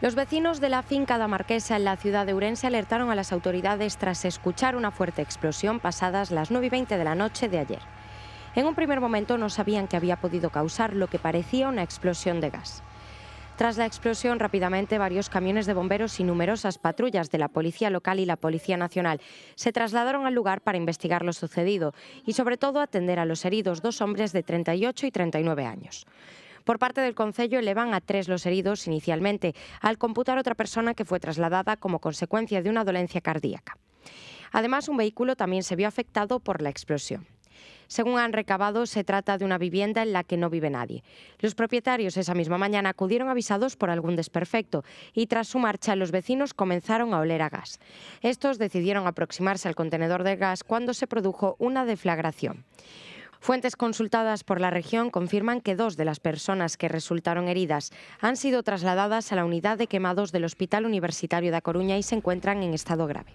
Los vecinos de la finca da Marquesa en la ciudad de Urense alertaron a las autoridades tras escuchar una fuerte explosión pasadas las 9 y 20 de la noche de ayer. En un primer momento no sabían que había podido causar lo que parecía una explosión de gas. Tras la explosión, rápidamente varios camiones de bomberos y numerosas patrullas de la Policía Local y la Policía Nacional se trasladaron al lugar para investigar lo sucedido y sobre todo atender a los heridos, dos hombres de 38 y 39 años. Por parte del Concello elevan a tres los heridos inicialmente, al computar otra persona que fue trasladada como consecuencia de una dolencia cardíaca. Además, un vehículo también se vio afectado por la explosión. Según han recabado, se trata de una vivienda en la que no vive nadie. Los propietarios esa misma mañana acudieron avisados por algún desperfecto y tras su marcha los vecinos comenzaron a oler a gas. Estos decidieron aproximarse al contenedor de gas cuando se produjo una deflagración. Fuentes consultadas por la región confirman que dos de las personas que resultaron heridas han sido trasladadas a la unidad de quemados del Hospital Universitario de A Coruña y se encuentran en estado grave.